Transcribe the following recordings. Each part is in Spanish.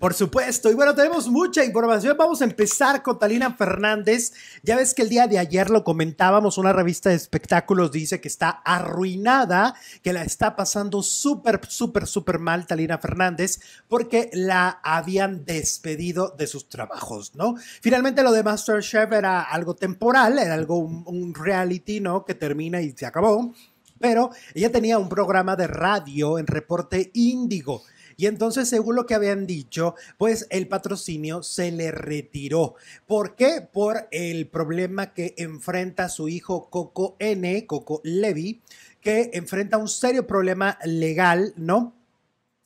Por supuesto. Y bueno, tenemos mucha información. Vamos a empezar con Talina Fernández. Ya ves que el día de ayer lo comentábamos, una revista de espectáculos dice que está arruinada, que la está pasando súper, súper, súper mal Talina Fernández porque la habían despedido de sus trabajos, ¿no? Finalmente lo de MasterChef era algo temporal, era algo un, reality, ¿no? Que termina y se acabó. Pero ella tenía un programa de radio en reporte índigo y entonces, según lo que habían dicho, pues el patrocinio se le retiró. ¿Por qué? Por el problema que enfrenta su hijo Coco N, Coco Levy, que enfrenta un serio problema legal, ¿no?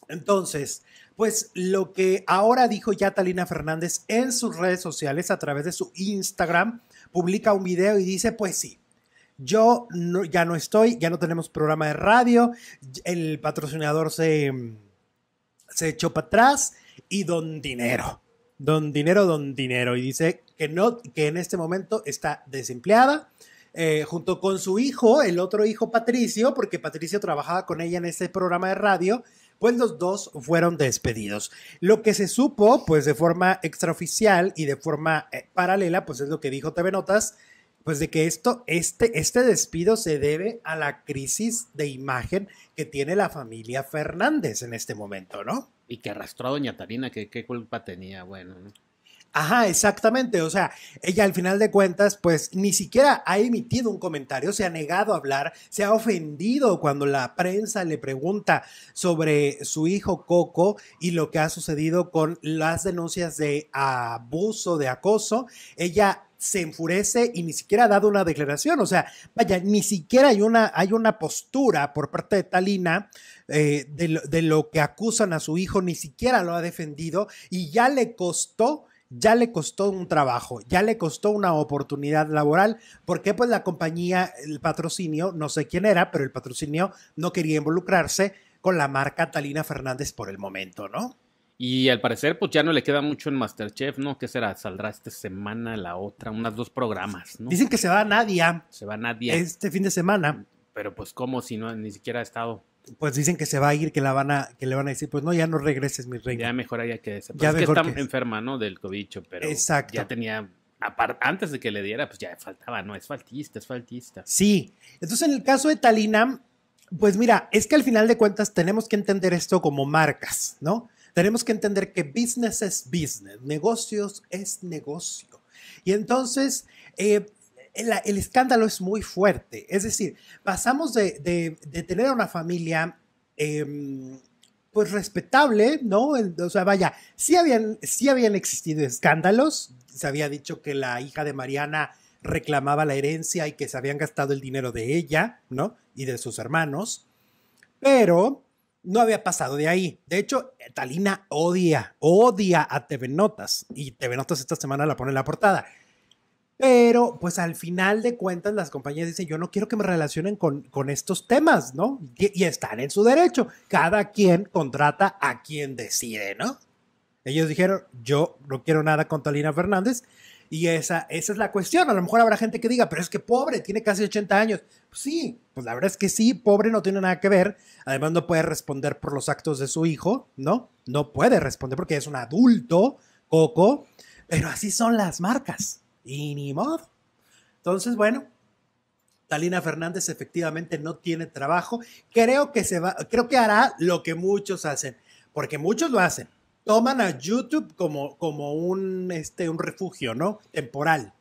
Entonces, pues lo que ahora dijo Yatalina Fernández en sus redes sociales a través de su Instagram, publica un video y dice, pues sí, yo ya no estoy, ya no tenemos programa de radio, el patrocinador se se echó para atrás y don dinero. Don dinero, don dinero. Y dice que, no, que en este momento está desempleada. Eh, junto con su hijo, el otro hijo Patricio, porque Patricio trabajaba con ella en este programa de radio, pues los dos fueron despedidos. Lo que se supo, pues de forma extraoficial y de forma eh, paralela, pues es lo que dijo TV Notas, pues de que esto, este, este despido se debe a la crisis de imagen que tiene la familia Fernández en este momento, ¿no? Y que arrastró a doña Tarina, que qué culpa tenía, bueno. Ajá, exactamente. O sea, ella al final de cuentas, pues ni siquiera ha emitido un comentario, se ha negado a hablar, se ha ofendido cuando la prensa le pregunta sobre su hijo Coco y lo que ha sucedido con las denuncias de abuso, de acoso. Ella se enfurece y ni siquiera ha dado una declaración. O sea, vaya, ni siquiera hay una, hay una postura por parte de Talina eh, de, de lo que acusan a su hijo, ni siquiera lo ha defendido y ya le costó ya le costó un trabajo, ya le costó una oportunidad laboral, porque pues la compañía, el patrocinio, no sé quién era, pero el patrocinio no quería involucrarse con la marca Talina Fernández por el momento, ¿no? Y al parecer, pues ya no le queda mucho en Masterchef, ¿no? ¿Qué será? Saldrá esta semana, la otra, unas dos programas, ¿no? Dicen que se va a Nadia. Se va a Nadia. Este fin de semana. Pero pues, ¿cómo si no, ni siquiera ha estado? pues dicen que se va a ir, que la van a, que le van a decir, pues no, ya no regreses, mi reina. Ya mejor haya que ya es que está enferma, ¿no? Del COVID, pero Exacto. ya tenía, antes de que le diera, pues ya faltaba, ¿no? Es faltista, es faltista. Sí. Entonces, en el caso de Talina, pues mira, es que al final de cuentas tenemos que entender esto como marcas, ¿no? Tenemos que entender que business es business, negocios es negocio. Y entonces, eh, el, escándalo es muy fuerte. Es decir, pasamos de, tener una familia... Em, pues respetable, ¿no? O sea, vaya, sí habían, sí habían existido escándalos, se había dicho que la hija de Mariana reclamaba la herencia y que se habían gastado el dinero de ella, ¿no? Y de sus hermanos, pero no había pasado de ahí. De hecho, Talina odia, odia a TV Notas y TV Notas esta semana la pone en la portada. Pero pues al final de cuentas las compañías dicen, yo no quiero que me relacionen con, con estos temas, ¿no? Y, están en su derecho. Cada quien contrata a quien decide, ¿no? Ellos dijeron, yo no quiero nada con Talina Fernández. Y esa, esa es la cuestión. A lo mejor habrá gente que diga, pero es que pobre, tiene casi 80 años. Pues sí, pues la verdad es que sí, pobre no tiene nada que ver. Además no puede responder por los actos de su hijo, ¿no? No puede responder porque es un adulto, Coco. Pero así son las marcas. Y ni modo. Entonces, bueno, Talina Fernández efectivamente no tiene trabajo. Creo que se va, creo que hará lo que muchos hacen, porque muchos lo hacen. Toman a YouTube como, como un, este, un refugio, ¿no? Temporal.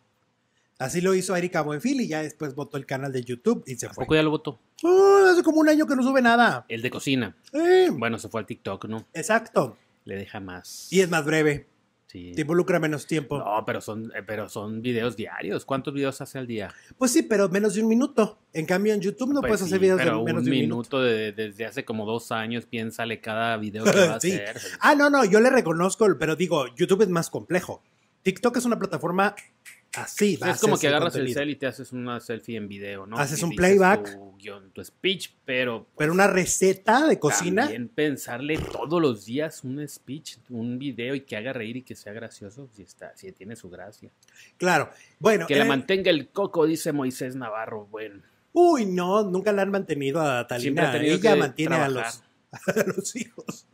Así lo hizo Erika Buenfil y ya después votó el canal de YouTube y se fue. ya lo votó? Ah, hace como un año que no sube nada. El de cocina. Bueno, se fue al TikTok, ¿no? Exacto. Le deja más. Y es más breve. Te involucra menos tiempo. No, pero son, eh, pero son videos diarios. ¿Cuántos videos hace al día? Pues sí, pero menos de un minuto. En cambio, en YouTube no pues puedes hacer videos de menos de un minuto. desde hace como dos años, piénsale cada video que a Ah, no, no, yo le reconozco, pero digo, YouTube es más complejo. TikTok es una plataforma así. es como que agarras el cel y te haces una selfie en video, ¿no? Haces un playback. Tu, speech, pero. Pues, pero una receta de cocina. También pensarle todos los días un speech, un video y que haga reír y que sea gracioso, si, está, si tiene su gracia. Claro. Bueno. Que la eh, mantenga el coco, dice Moisés Navarro. Bueno. Uy, no, nunca la han mantenido a Talina. Ella mantiene a los, a los hijos.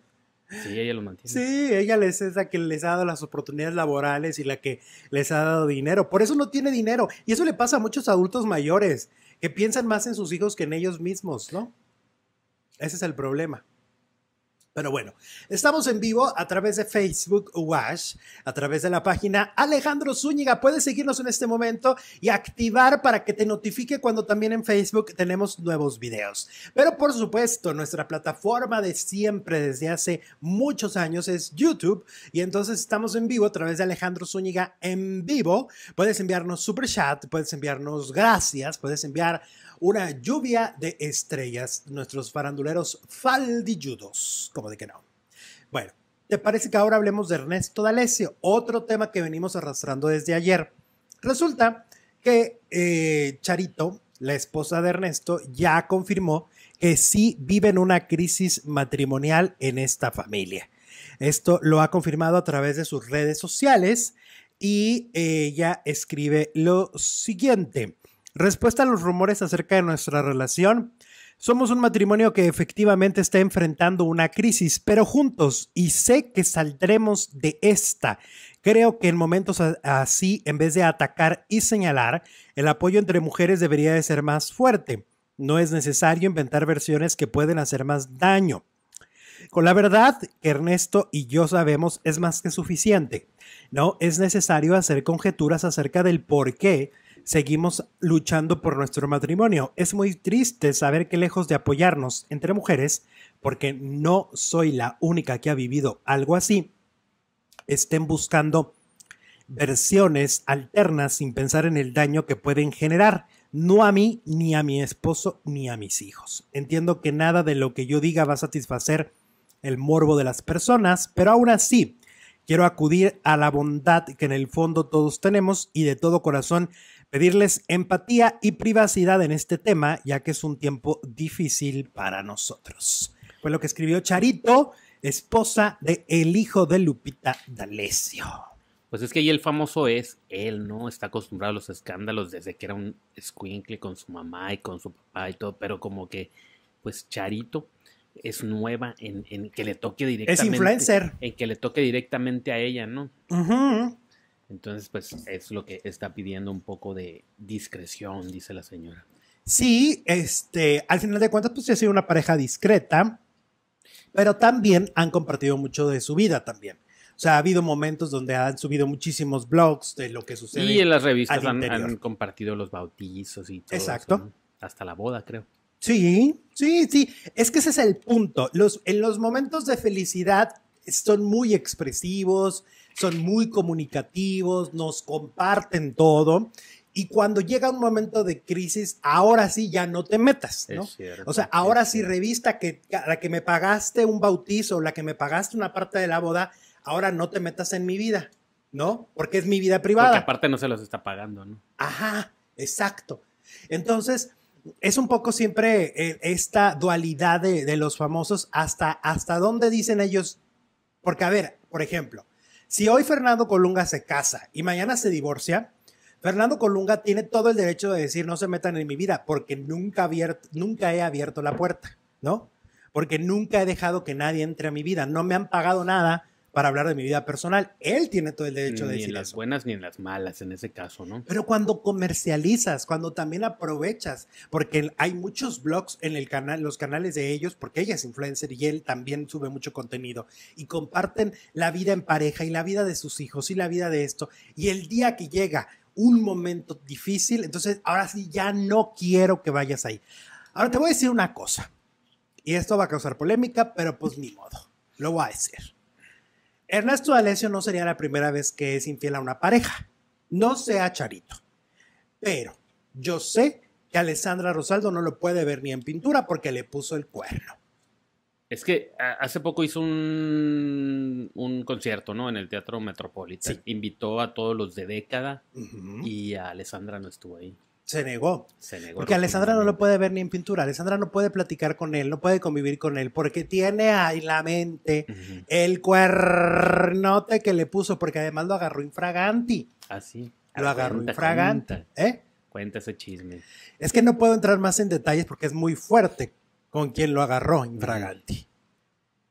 Sí, ella mantiene. Sí, ella les, es la que les ha dado las oportunidades laborales y la que les ha dado dinero. Por eso no tiene dinero. Y eso le pasa a muchos adultos mayores, que piensan más en sus hijos que en ellos mismos, ¿no? Ese es el problema. Pero bueno, estamos en vivo a través de Facebook Watch a través de la página Alejandro Zúñiga. Puedes seguirnos en este momento y activar para que te notifique cuando también en Facebook tenemos nuevos videos. Pero por supuesto, nuestra plataforma de siempre desde hace muchos años es YouTube y entonces estamos en vivo a través de Alejandro Zúñiga en vivo. Puedes enviarnos super chat, puedes enviarnos gracias, puedes enviar una lluvia de estrellas, nuestros faranduleros faldilludos de que no. Bueno, ¿te parece que ahora hablemos de Ernesto D'Alessio? Otro tema que venimos arrastrando desde ayer. Resulta que eh, Charito, la esposa de Ernesto, ya confirmó que sí viven una crisis matrimonial en esta familia. Esto lo ha confirmado a través de sus redes sociales y ella escribe lo siguiente. Respuesta a los rumores acerca de nuestra relación, somos un matrimonio que efectivamente está enfrentando una crisis, pero juntos y sé que saldremos de esta. Creo que en momentos así, en vez de atacar y señalar, el apoyo entre mujeres debería de ser más fuerte. No es necesario inventar versiones que pueden hacer más daño. Con la verdad que Ernesto y yo sabemos es más que suficiente. No es necesario hacer conjeturas acerca del por qué seguimos luchando por nuestro matrimonio. Es muy triste saber que lejos de apoyarnos entre mujeres, porque no soy la única que ha vivido algo así, estén buscando versiones alternas sin pensar en el daño que pueden generar, no a mí, ni a mi esposo, ni a mis hijos. Entiendo que nada de lo que yo diga va a satisfacer el morbo de las personas, pero aún así, Quiero acudir a la bondad que en el fondo todos tenemos y de todo corazón pedirles empatía y privacidad en este tema, ya que es un tiempo difícil para nosotros. Fue lo que escribió Charito, esposa de el hijo de Lupita D'Alessio. Pues es que ahí el famoso es él, ¿no? Está acostumbrado a los escándalos desde que era un squinkle con su mamá y con su papá y todo, pero como que, pues Charito es nueva en, que le toque directamente. Es influencer. En que le toque directamente a ella, ¿no? Entonces, pues es lo que está pidiendo un poco de discreción, dice la señora. Sí, este, al final de cuentas, pues sí ha sido una pareja discreta, pero también han compartido mucho de su vida también. O sea, ha habido momentos donde han subido muchísimos blogs de lo que sucede. Y en las revistas han, compartido los bautizos y todo. Exacto. Eso, Hasta la boda, creo. Sí, sí, sí. Es que ese es el punto. Los, en los momentos de felicidad son muy expresivos, son muy comunicativos, nos comparten todo. Y cuando llega un momento de crisis, ahora sí ya no te metas, ¿no? o sea, ahora sí revista que la que me pagaste un bautizo, la que me pagaste una parte de la boda, ahora no te metas en mi vida, ¿no? Porque es mi vida privada. Porque aparte no se los está pagando, ¿no? Ajá, exacto. Entonces, es un poco siempre eh, esta dualidad de, los famosos hasta, hasta dónde dicen ellos. Porque, a ver, por ejemplo, si hoy Fernando Colunga se casa y mañana se divorcia, Fernando Colunga tiene todo el derecho de decir no se metan en mi vida porque nunca, abierto, nunca he abierto la puerta, ¿no? Porque nunca he dejado que nadie entre a mi vida, no me han pagado nada, para hablar de mi vida personal. Él tiene todo el derecho de decir Ni en las buenas ni en las malas, en ese caso, ¿no? Pero cuando comercializas, cuando también aprovechas, porque hay muchos blogs en el canal, los canales de ellos, porque ella es influencer y él también sube mucho contenido y comparten la vida en pareja y la vida de sus hijos y la vida de esto. Y el día que llega un momento difícil, entonces ahora sí ya no quiero que vayas ahí. Ahora te voy a decir una cosa, y esto va a causar polémica, pero pues ni modo, lo voy a decir Ernesto Alesio no sería la primera vez que es infiel a una pareja, no sea Charito. Pero yo sé que Alessandra Rosaldo no lo puede ver ni en pintura porque le puso el cuerno. Es que hace poco hizo un, un concierto, ¿no? En el Teatro Metropolitano, Invitó a todos los de década y Alessandra no estuvo ahí se negó. porque Alessandra no lo puede ver ni en pintura, Alessandra no puede platicar con él, no puede convivir con él, porque tiene ahí la mente el cuernote que le puso, porque además lo agarró infraganti. Así. Ah, lo ah, agarró infraganti. Cuenta. ¿Eh? ese chisme. Es que no puedo entrar más en detalles porque es muy fuerte con quien lo agarró infraganti.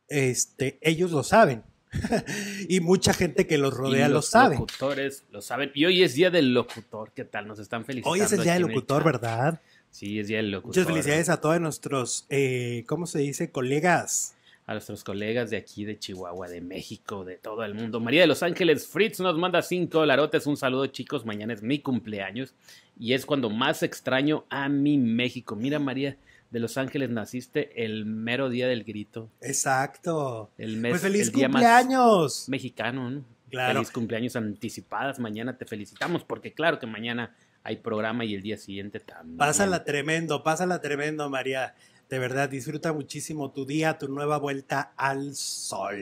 Este, ellos lo saben. y mucha gente que los rodea lo sabe. Los locutores lo saben. Y hoy es día del locutor. ¿Qué tal? Nos están felicitando. Hoy es el día del locutor, ¿verdad? Sí, es día del locutor. Muchas felicidades a todos nuestros, eh, ¿cómo se dice? Colegas. A nuestros colegas de aquí, de Chihuahua, de México, de todo el mundo. María de Los Ángeles Fritz nos manda cinco larotes Un saludo, chicos. Mañana es mi cumpleaños y es cuando más extraño a mi México. Mira, María, de Los Ángeles naciste el mero día del grito. Exacto. El pues mes, feliz cumpleaños. mexicano, Claro. Feliz cumpleaños anticipadas. Mañana te felicitamos porque claro que mañana hay programa y el día siguiente también. Pásala tremendo, pásala tremendo, María. De verdad, disfruta muchísimo tu día, tu nueva vuelta al sol.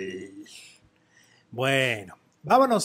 Bueno, vámonos